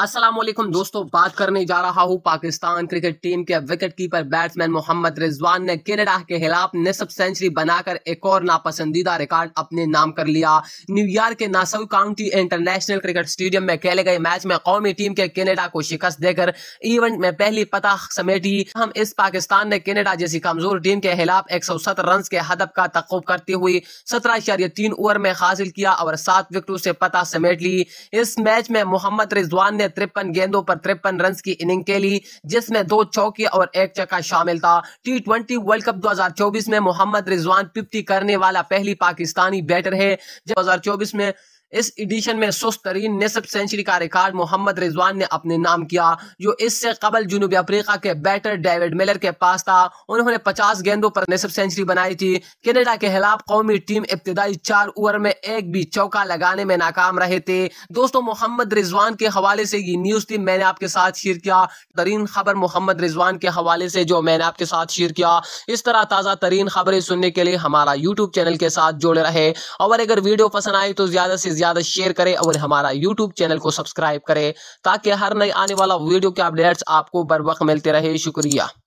असलम दोस्तों बात करने जा रहा हूँ पाकिस्तान क्रिकेट टीम के wicket keeper batsman Mohammad Rizwan ने कनाडा के खिलाफ निसब सेंचुरी बनाकर एक और नापसंदीदा रिकॉर्ड अपने नाम कर लिया न्यूयॉर्क के Nassau county international cricket stadium में खेले गए मैच में कौमी टीम के कनाडा को शिकस्त देकर इवेंट में पहली पता समेटी हम इस पाकिस्तान ने कनाडा जैसी कमजोर टीम के खिलाफ एक सौ सत्तर रन के हदफ का तकुब करती हुई सत्रह इशारे तीन ओवर में हासिल किया और सात विकेटों से पता समेट ली इस मैच में मोहम्मद रिजवान ने तिरपन गेंदों पर तिरपन रन की इनिंग खेली जिसमें दो चौके और एक चक्का शामिल था टी ट्वेंटी वर्ल्ड कप 2024 में मोहम्मद रिजवान पिप्टी करने वाला पहली पाकिस्तानी बैटर है 2024 में इस एडिशन में सुस्त तरीन निसब सेंचुरी का रिकॉर्ड मोहम्मद रिजवान ने अपने नाम किया जो इससे कबल जुनूबी अफ्रीका के बैटर डेविड मिलर के पास था उन्होंने 50 गेंदों पर निसब सेंचुरी बनाई थी कनाडा के खिलाफ कौमी टीम इब्तदाई चार ओवर में एक भी चौका लगाने में नाकाम रहे थे दोस्तों मोहम्मद रिजवान के हवाले से ये न्यूज थी मैंने आपके साथ शेयर किया तरीन खबर मोहम्मद रिजवान के हवाले से जो मैंने आपके साथ शेयर किया इस तरह ताज़ा तरीन खबरें सुनने के लिए हमारा यूट्यूब चैनल के साथ जुड़े रहे और अगर वीडियो पसंद आए तो ज्यादा से ज़्यादा शेयर करें और हमारा यूट्यूब चैनल को सब्सक्राइब करें ताकि हर नई आने वाला वीडियो के अपडेट्स आपको बर वक्त मिलते रहे शुक्रिया